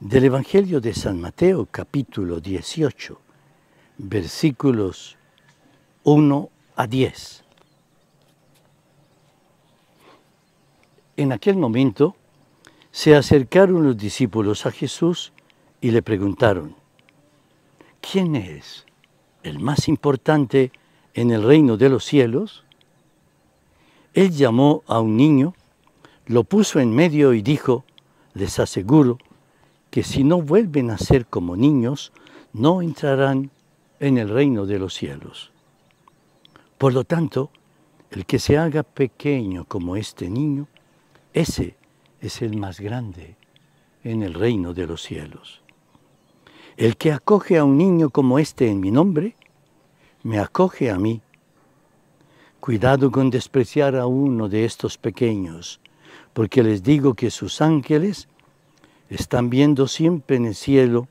Del Evangelio de San Mateo, capítulo 18, versículos 1 a 10. En aquel momento se acercaron los discípulos a Jesús y le preguntaron, ¿quién es el más importante en el reino de los cielos? Él llamó a un niño, lo puso en medio y dijo, les aseguro, que si no vuelven a ser como niños, no entrarán en el reino de los cielos. Por lo tanto, el que se haga pequeño como este niño, ese es el más grande en el reino de los cielos. El que acoge a un niño como este en mi nombre, me acoge a mí. Cuidado con despreciar a uno de estos pequeños, porque les digo que sus ángeles están viendo siempre en el cielo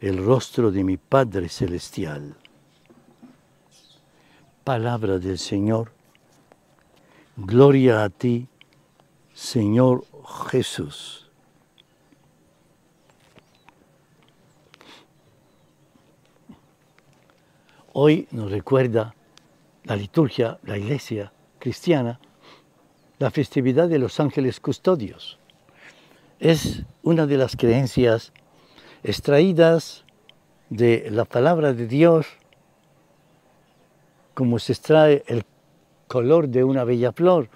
el rostro de mi Padre Celestial. Palabra del Señor. Gloria a ti, Señor Jesús. Hoy nos recuerda la liturgia, la iglesia cristiana, la festividad de los ángeles custodios es una de las creencias extraídas de la palabra de Dios, como se extrae el color de una bella flor,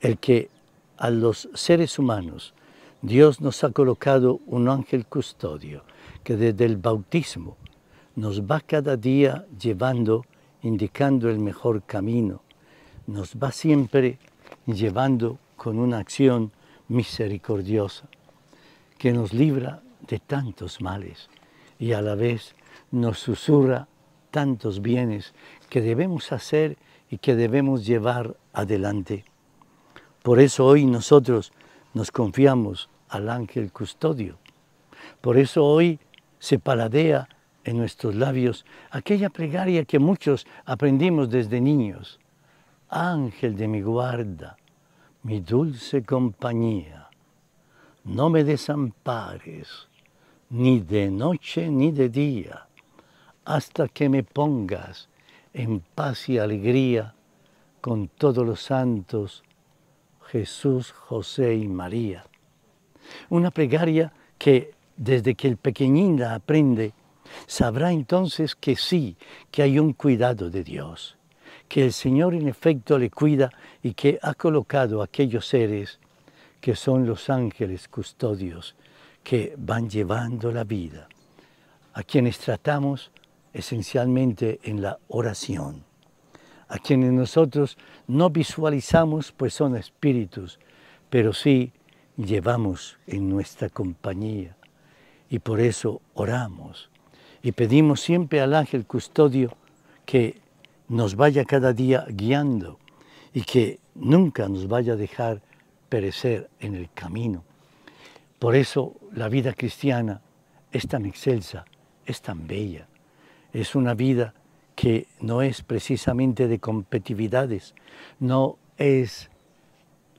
el que a los seres humanos Dios nos ha colocado un ángel custodio que desde el bautismo nos va cada día llevando, indicando el mejor camino, nos va siempre llevando con una acción misericordiosa, que nos libra de tantos males y a la vez nos susurra tantos bienes que debemos hacer y que debemos llevar adelante. Por eso hoy nosotros nos confiamos al ángel custodio. Por eso hoy se paladea en nuestros labios aquella plegaria que muchos aprendimos desde niños. Ángel de mi guarda, mi dulce compañía, no me desampares, ni de noche ni de día, hasta que me pongas en paz y alegría con todos los santos, Jesús, José y María. Una plegaria que desde que el pequeñín la aprende, sabrá entonces que sí, que hay un cuidado de Dios que el Señor en efecto le cuida y que ha colocado aquellos seres que son los ángeles custodios que van llevando la vida, a quienes tratamos esencialmente en la oración, a quienes nosotros no visualizamos pues son espíritus, pero sí llevamos en nuestra compañía y por eso oramos y pedimos siempre al ángel custodio que nos vaya cada día guiando y que nunca nos vaya a dejar perecer en el camino. Por eso la vida cristiana es tan excelsa, es tan bella. Es una vida que no es precisamente de competitividades, no es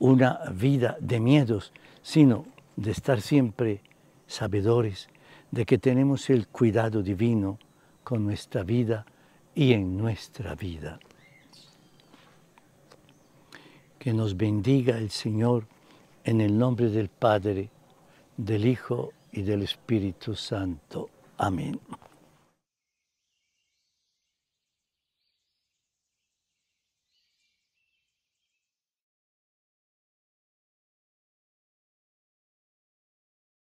una vida de miedos, sino de estar siempre sabedores de que tenemos el cuidado divino con nuestra vida y en nuestra vida. Que nos bendiga el Señor en el nombre del Padre, del Hijo y del Espíritu Santo. Amén.